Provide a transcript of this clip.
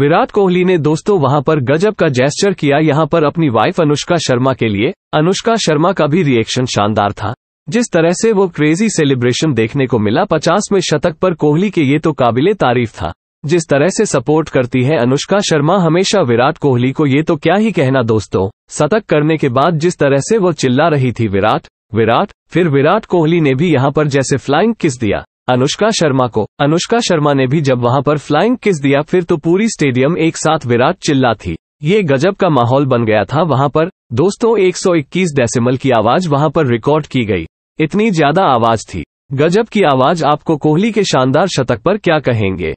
विराट कोहली ने दोस्तों वहां पर गजब का जेस्चर किया यहां पर अपनी वाइफ अनुष्का शर्मा के लिए अनुष्का शर्मा का भी रिएक्शन शानदार था जिस तरह से वो क्रेजी सेलिब्रेशन देखने को मिला पचास में शतक पर कोहली के ये तो काबिले तारीफ था जिस तरह से सपोर्ट करती है अनुष्का शर्मा हमेशा विराट कोहली को ये तो क्या ही कहना दोस्तों शतक करने के बाद जिस तरह से वो चिल्ला रही थी विराट विराट फिर विराट कोहली ने भी यहाँ पर जैसे फ्लाइंग किस दिया अनुष्का शर्मा को अनुष्का शर्मा ने भी जब वहां पर फ्लाइंग किस दिया फिर तो पूरी स्टेडियम एक साथ विराट चिल्ला थी ये गजब का माहौल बन गया था वहां पर दोस्तों 121 डेसिमल की आवाज वहां पर रिकॉर्ड की गई इतनी ज्यादा आवाज थी गजब की आवाज आपको कोहली के शानदार शतक पर क्या कहेंगे